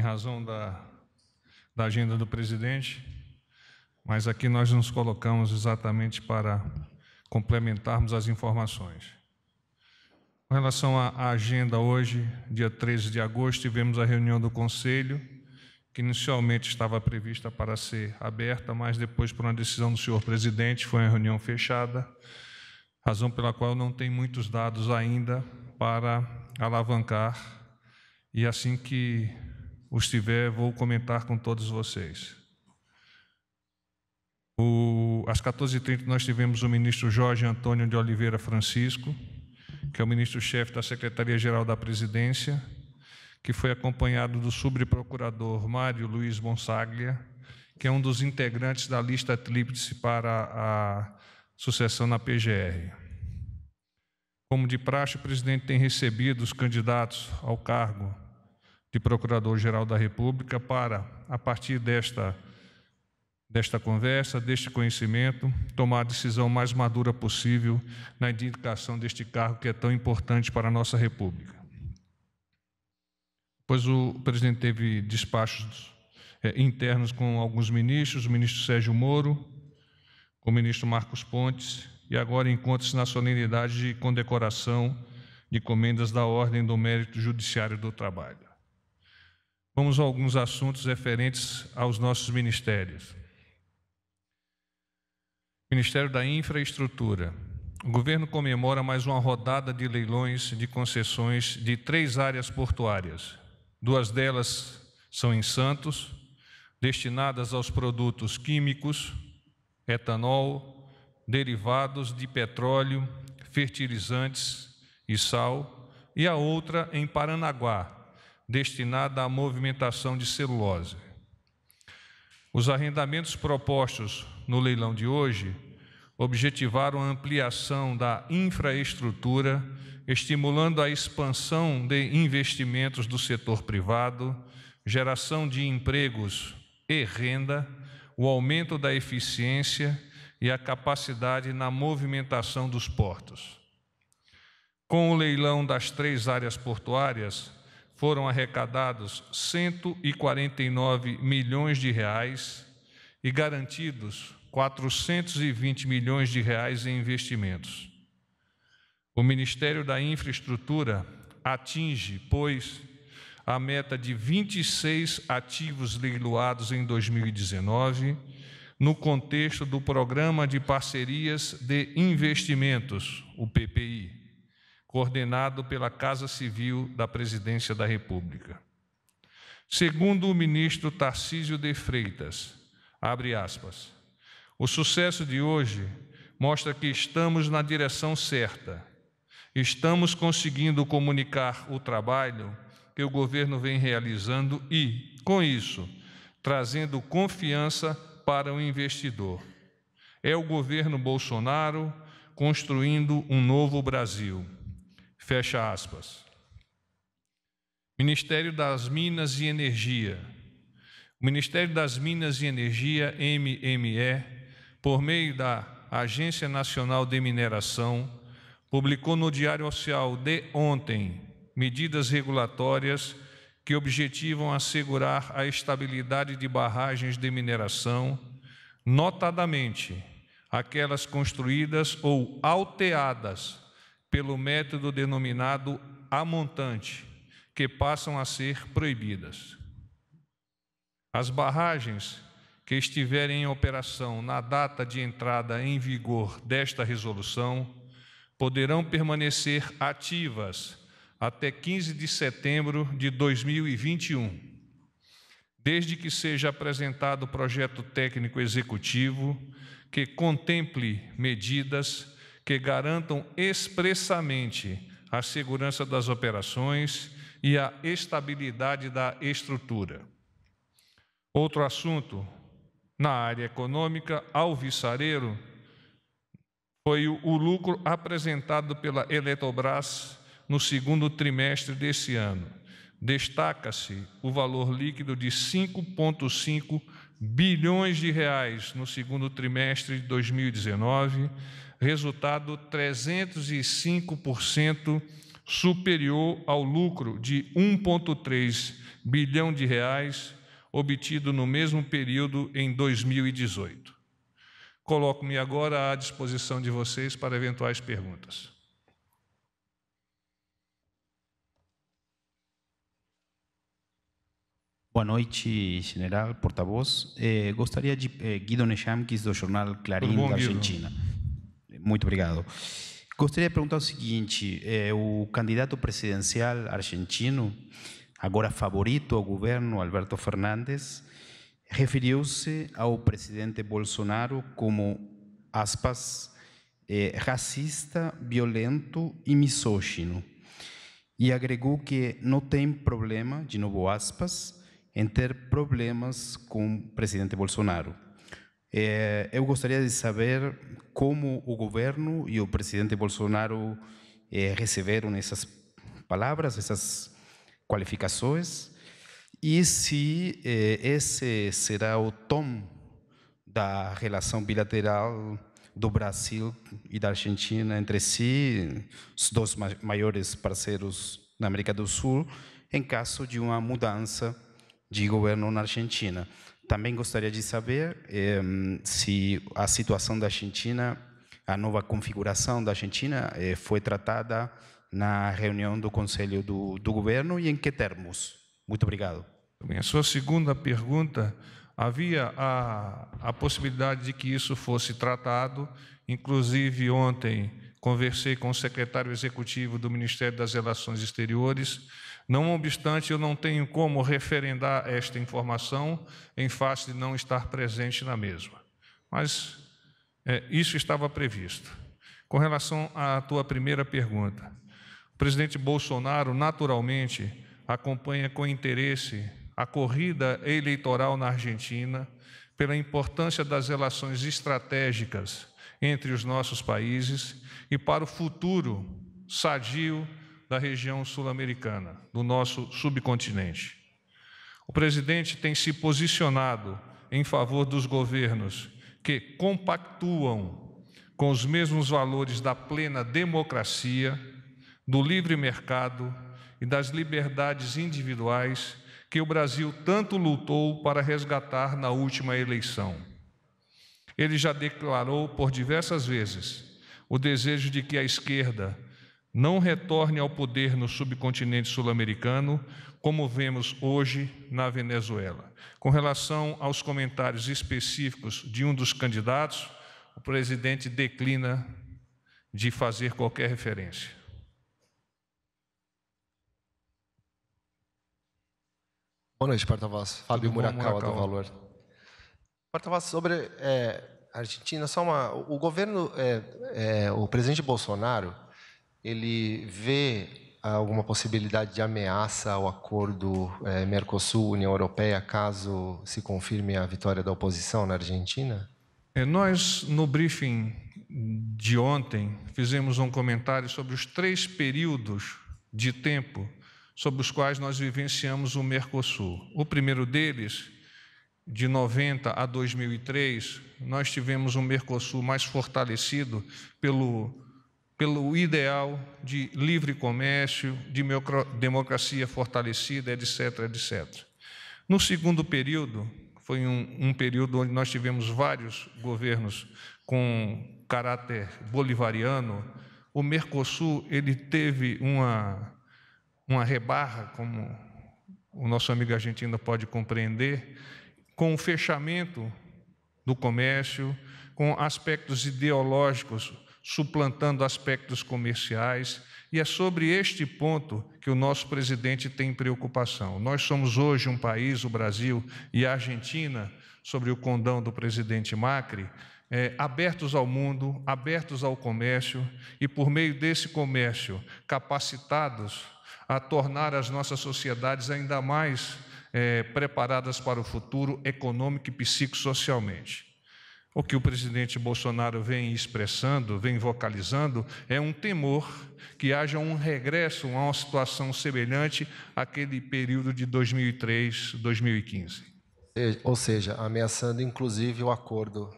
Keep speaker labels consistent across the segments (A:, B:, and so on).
A: em razão da, da agenda do presidente, mas aqui nós nos colocamos exatamente para complementarmos as informações. Com relação à agenda hoje, dia 13 de agosto, tivemos a reunião do Conselho, que inicialmente estava prevista para ser aberta, mas depois, por uma decisão do senhor presidente, foi uma reunião fechada, razão pela qual não tem muitos dados ainda para alavancar. E assim que os tiver, vou comentar com todos vocês. O, às 14h30, nós tivemos o ministro Jorge Antônio de Oliveira Francisco, que é o ministro-chefe da Secretaria-Geral da Presidência, que foi acompanhado do subprocurador Mário Luiz Bonsaglia, que é um dos integrantes da lista tríplice para a sucessão na PGR. Como de praxe, o presidente tem recebido os candidatos ao cargo de Procurador-Geral da República para, a partir desta, desta conversa, deste conhecimento, tomar a decisão mais madura possível na indicação deste cargo que é tão importante para a nossa República. Pois o presidente teve despachos é, internos com alguns ministros, o ministro Sérgio Moro, com o ministro Marcos Pontes, e agora encontra-se na solenidade de condecoração de comendas da Ordem do Mérito Judiciário do Trabalho vamos a alguns assuntos referentes aos nossos ministérios. Ministério da Infraestrutura. O governo comemora mais uma rodada de leilões de concessões de três áreas portuárias. Duas delas são em Santos, destinadas aos produtos químicos, etanol, derivados de petróleo, fertilizantes e sal, e a outra em Paranaguá, destinada à movimentação de celulose. Os arrendamentos propostos no leilão de hoje objetivaram a ampliação da infraestrutura, estimulando a expansão de investimentos do setor privado, geração de empregos e renda, o aumento da eficiência e a capacidade na movimentação dos portos. Com o leilão das três áreas portuárias, foram arrecadados 149 milhões de reais e garantidos 420 milhões de reais em investimentos. O Ministério da Infraestrutura atinge, pois, a meta de 26 ativos leiloados em 2019, no contexto do Programa de Parcerias de Investimentos, o PPI coordenado pela Casa Civil da Presidência da República. Segundo o ministro Tarcísio de Freitas, abre aspas, o sucesso de hoje mostra que estamos na direção certa. Estamos conseguindo comunicar o trabalho que o governo vem realizando e, com isso, trazendo confiança para o investidor. É o governo Bolsonaro construindo um novo Brasil. Fecha aspas. Ministério das Minas e Energia. O Ministério das Minas e Energia, MME, por meio da Agência Nacional de Mineração, publicou no Diário Oficial de ontem medidas regulatórias que objetivam assegurar a estabilidade de barragens de mineração, notadamente aquelas construídas ou alteadas pelo método denominado amontante, que passam a ser proibidas. As barragens que estiverem em operação na data de entrada em vigor desta resolução poderão permanecer ativas até 15 de setembro de 2021, desde que seja apresentado o projeto técnico executivo que contemple medidas que garantam expressamente a segurança das operações e a estabilidade da estrutura. Outro assunto na área econômica, alvissareiro, foi o lucro apresentado pela Eletrobras no segundo trimestre desse ano. Destaca-se o valor líquido de 5,5 bilhões de reais no segundo trimestre de 2019, resultado 305% superior ao lucro de 1,3 bilhão de reais obtido no mesmo período em 2018. Coloco-me agora à disposição de vocês para eventuais perguntas.
B: Boa noite, general, porta-voz. Eh, gostaria de... Eh, Guido Nechamkis, é do jornal Clarín bom, da Argentina. Guido? Muito obrigado. Gostaria de perguntar o seguinte: é, o candidato presidencial argentino, agora favorito ao governo, Alberto Fernandes, referiu-se ao presidente Bolsonaro como, aspas, é, racista, violento e misógino. E agregou que não tem problema, de novo aspas, em ter problemas com o presidente Bolsonaro. Eh, eu gostaria de saber como o governo e o presidente Bolsonaro eh, receberam essas palavras, essas qualificações, e se eh, esse será o tom da relação bilateral do Brasil e da Argentina entre si, os dois maiores parceiros na América do Sul, em caso de uma mudança de governo na Argentina também gostaria de saber eh, se a situação da Argentina, a nova configuração da Argentina, eh, foi tratada na reunião do Conselho do, do Governo e em que termos. Muito obrigado.
A: a sua segunda pergunta, havia a, a possibilidade de que isso fosse tratado, inclusive ontem conversei com o secretário executivo do Ministério das Relações Exteriores, não obstante, eu não tenho como referendar esta informação em face de não estar presente na mesma. Mas é, isso estava previsto. Com relação à tua primeira pergunta, o presidente Bolsonaro, naturalmente, acompanha com interesse a corrida eleitoral na Argentina, pela importância das relações estratégicas entre os nossos países e para o futuro sadio da região sul-americana, do nosso subcontinente. O presidente tem se posicionado em favor dos governos que compactuam com os mesmos valores da plena democracia, do livre mercado e das liberdades individuais que o Brasil tanto lutou para resgatar na última eleição. Ele já declarou por diversas vezes o desejo de que a esquerda não retorne ao poder no subcontinente sul-americano, como vemos hoje na Venezuela. Com relação aos comentários específicos de um dos candidatos, o presidente declina de fazer qualquer referência.
C: Boa noite, porta-voz. Fábio Murakawa, do Valor. Porta-voz, sobre é, a Argentina, só uma... O governo, é, é, o presidente Bolsonaro ele vê alguma possibilidade de ameaça ao acordo é, Mercosul-União Europeia caso se confirme a vitória da oposição na Argentina?
A: É, nós, no briefing de ontem, fizemos um comentário sobre os três períodos de tempo sobre os quais nós vivenciamos o Mercosul. O primeiro deles, de 90 a 2003, nós tivemos um Mercosul mais fortalecido pelo pelo ideal de livre comércio, de democracia fortalecida, etc., etc. No segundo período, foi um, um período onde nós tivemos vários governos com caráter bolivariano, o Mercosul ele teve uma, uma rebarra, como o nosso amigo argentino pode compreender, com o fechamento do comércio, com aspectos ideológicos suplantando aspectos comerciais, e é sobre este ponto que o nosso presidente tem preocupação. Nós somos hoje um país, o Brasil e a Argentina, sobre o condão do presidente Macri, é, abertos ao mundo, abertos ao comércio e, por meio desse comércio, capacitados a tornar as nossas sociedades ainda mais é, preparadas para o futuro econômico e psicossocialmente. O que o presidente Bolsonaro vem expressando, vem vocalizando, é um temor que haja um regresso a uma situação semelhante àquele período de 2003, 2015.
C: Ou seja, ameaçando inclusive o acordo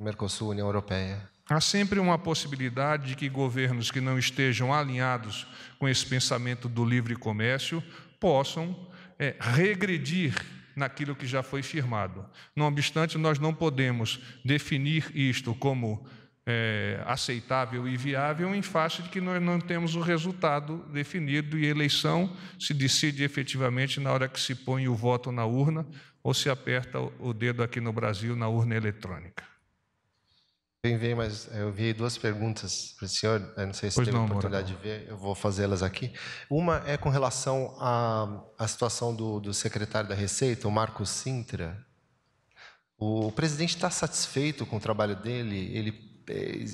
C: Mercosul-União Europeia.
A: Há sempre uma possibilidade de que governos que não estejam alinhados com esse pensamento do livre comércio possam é, regredir naquilo que já foi firmado. Não obstante, nós não podemos definir isto como é, aceitável e viável em face de que nós não temos o resultado definido e a eleição se decide efetivamente na hora que se põe o voto na urna ou se aperta o dedo aqui no Brasil na urna eletrônica.
C: Eu enviei, mas eu vi duas perguntas para o senhor. Eu não sei se pois teve não, oportunidade amor. de ver, eu vou fazê-las aqui. Uma é com relação à, à situação do, do secretário da Receita, o Marco Sintra. O presidente está satisfeito com o trabalho dele? Ele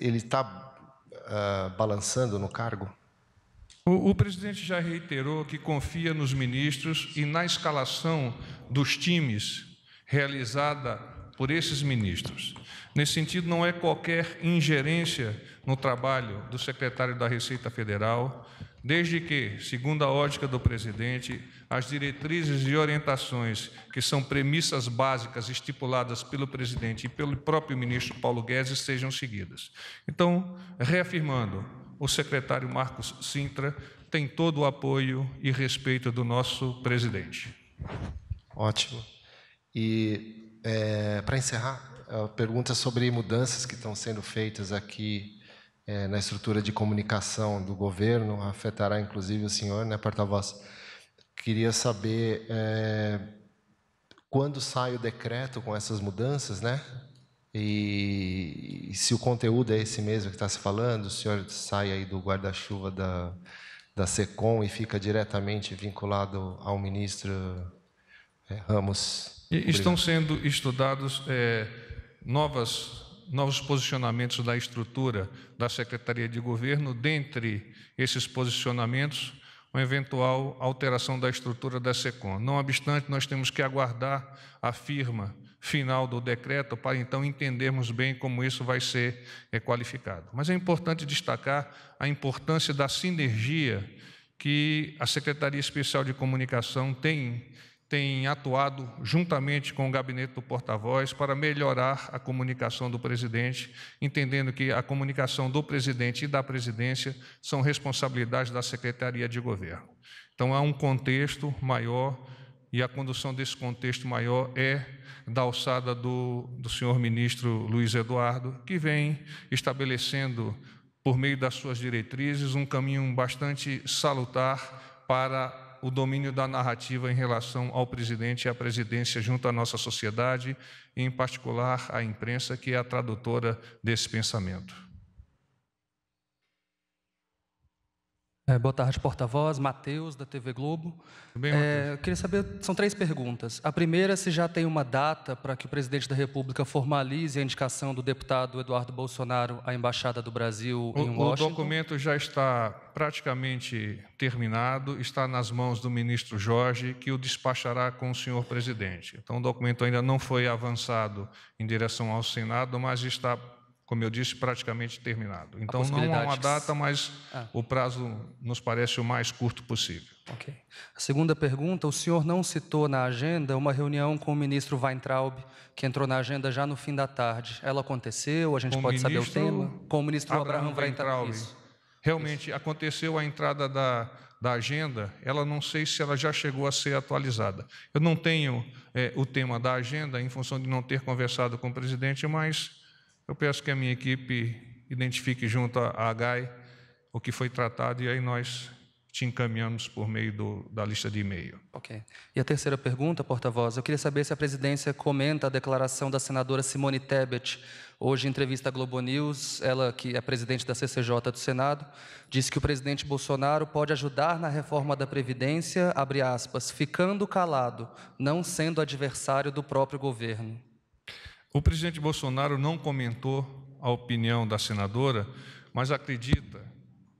C: ele está uh, ah, balançando no cargo?
A: O, o presidente já reiterou que confia nos ministros e na escalação dos times realizada por esses ministros. Nesse sentido, não é qualquer ingerência no trabalho do secretário da Receita Federal, desde que, segundo a ótica do presidente, as diretrizes e orientações que são premissas básicas estipuladas pelo presidente e pelo próprio ministro Paulo Guedes sejam seguidas. Então, reafirmando, o secretário Marcos Sintra tem todo o apoio e respeito do nosso presidente.
C: Ótimo. E é, para encerrar, pergunta sobre mudanças que estão sendo feitas aqui é, na estrutura de comunicação do governo, afetará inclusive o senhor, né, porta-voz? Queria saber é, quando sai o decreto com essas mudanças, né? E, e se o conteúdo é esse mesmo que está se falando, o senhor sai aí do guarda-chuva da, da SECOM e fica diretamente vinculado ao ministro é, Ramos. Obrigado. Estão
A: sendo estudados é, novas, novos posicionamentos da estrutura da Secretaria de Governo, dentre esses posicionamentos, uma eventual alteração da estrutura da SECOM. Não obstante, nós temos que aguardar a firma final do decreto para então entendermos bem como isso vai ser eh, qualificado. Mas é importante destacar a importância da sinergia que a Secretaria Especial de Comunicação tem tem atuado juntamente com o gabinete do porta-voz para melhorar a comunicação do presidente, entendendo que a comunicação do presidente e da presidência são responsabilidades da Secretaria de Governo. Então há um contexto maior e a condução desse contexto maior é da alçada do, do senhor ministro Luiz Eduardo, que vem estabelecendo, por meio das suas diretrizes, um caminho bastante salutar para o domínio da narrativa em relação ao presidente e à presidência junto à nossa sociedade, em particular à imprensa, que é a tradutora desse pensamento.
C: É, boa tarde, porta-voz. Matheus, da TV Globo. Bem, é, eu queria saber, são três perguntas. A primeira, se já tem uma data para que o presidente da República formalize a indicação do deputado Eduardo Bolsonaro à Embaixada do Brasil o, em Washington. O documento
A: já está praticamente terminado, está nas mãos do ministro Jorge, que o despachará com o senhor presidente. Então, o documento ainda não foi avançado em direção ao Senado, mas está como eu disse, praticamente terminado. Então não há uma data, mas ah. o prazo nos parece o mais curto possível. Ok. A segunda pergunta: o senhor não citou na
C: agenda uma reunião com o ministro Weintraub, que entrou na agenda já no fim da tarde. Ela aconteceu?
A: A gente com pode saber o tema? Com o ministro Abraham, Abraham Weintraub. Isso. Realmente Isso. aconteceu a entrada da, da agenda, ela não sei se ela já chegou a ser atualizada. Eu não tenho é, o tema da agenda em função de não ter conversado com o presidente, mas eu peço que a minha equipe identifique junto à HAI o que foi tratado e aí nós te encaminhamos por meio do, da lista de e-mail. Ok. E a terceira pergunta,
C: porta-voz, eu queria saber se a presidência comenta a declaração da senadora Simone Tebet. Hoje, em entrevista à Globo News, ela, que é presidente da CCJ do Senado, disse que o presidente Bolsonaro pode ajudar na reforma da Previdência, abre aspas, ficando calado,
A: não sendo adversário do próprio governo. O presidente Bolsonaro não comentou a opinião da senadora, mas acredita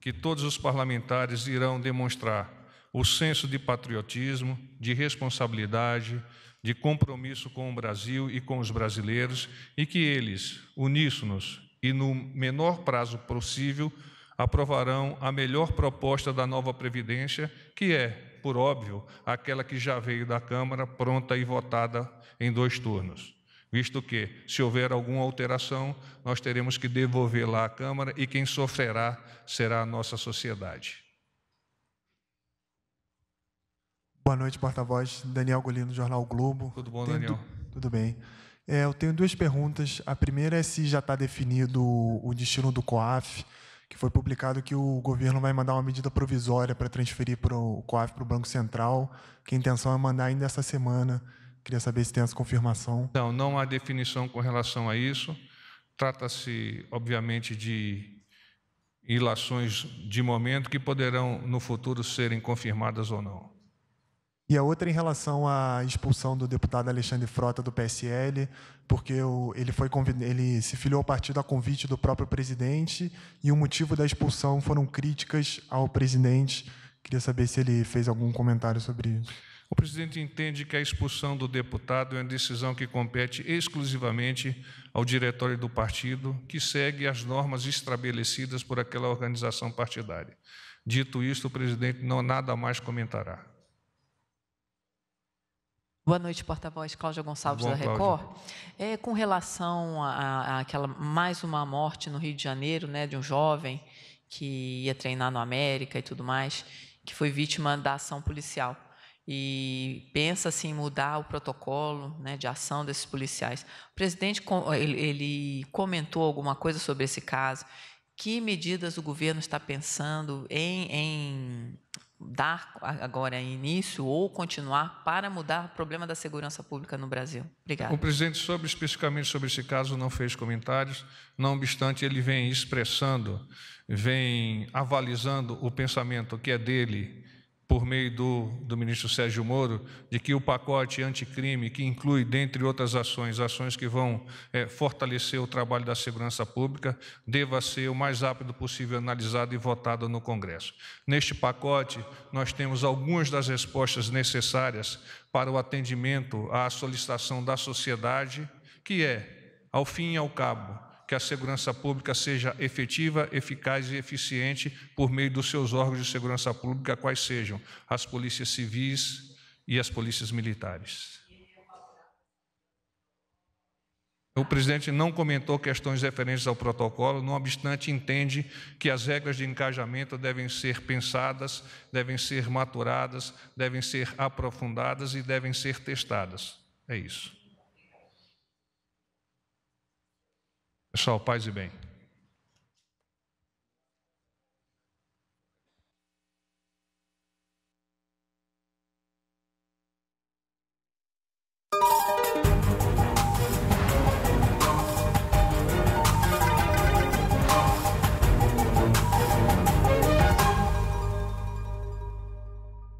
A: que todos os parlamentares irão demonstrar o senso de patriotismo, de responsabilidade, de compromisso com o Brasil e com os brasileiros e que eles, uníssonos e no menor prazo possível, aprovarão a melhor proposta da nova Previdência, que é, por óbvio, aquela que já veio da Câmara pronta e votada em dois turnos visto que, se houver alguma alteração, nós teremos que devolver lá à Câmara e quem sofrerá será a nossa sociedade. Boa noite, porta-voz. Daniel Golino, Jornal Globo. Tudo bom, Daniel? tudo bem. É, eu tenho duas perguntas. A primeira é se já está definido o destino do COAF, que foi publicado que o governo vai mandar uma medida provisória para transferir para o COAF para o Banco Central, que a intenção é mandar ainda essa semana. Queria saber se tem essa confirmação. Não, não há definição com relação a isso. Trata-se, obviamente, de ilações de momento que poderão no futuro serem confirmadas ou não. E a outra em relação à expulsão do deputado Alexandre Frota do PSL, porque ele, foi ele se filiou ao partido a convite do próprio presidente e o motivo da expulsão foram críticas ao presidente. Queria saber se ele fez algum comentário sobre isso. O presidente entende que a expulsão do deputado é uma decisão que compete exclusivamente ao diretório do partido, que segue as normas estabelecidas por aquela organização partidária. Dito isto, o presidente não nada mais comentará. Boa noite, porta-voz Cláudia Gonçalves Bom, da Record. É, com relação àquela aquela mais uma morte no Rio de Janeiro, né, de um jovem que ia treinar no América e tudo mais, que foi vítima da ação policial e pensa assim em mudar o protocolo né, de ação desses policiais. O presidente ele comentou alguma coisa sobre esse caso. Que medidas o governo está pensando em, em dar agora início ou continuar para mudar o problema da segurança pública no Brasil? Obrigado. O presidente, sobre, especificamente sobre esse caso, não fez comentários, não obstante, ele vem expressando, vem avalizando o pensamento que é dele por meio do, do ministro Sérgio Moro, de que o pacote anticrime, que inclui, dentre outras ações, ações que vão é, fortalecer o trabalho da segurança pública, deva ser o mais rápido possível analisado e votado no Congresso. Neste pacote, nós temos algumas das respostas necessárias para o atendimento à solicitação da sociedade, que é, ao fim e ao cabo, que a segurança pública seja efetiva, eficaz e eficiente por meio dos seus órgãos de segurança pública, quais sejam as polícias civis e as polícias militares. O presidente não comentou questões referentes ao protocolo, não obstante, entende que as regras de encajamento devem ser pensadas, devem ser maturadas, devem ser aprofundadas e devem ser testadas. É isso. Pessoal, paz e bem.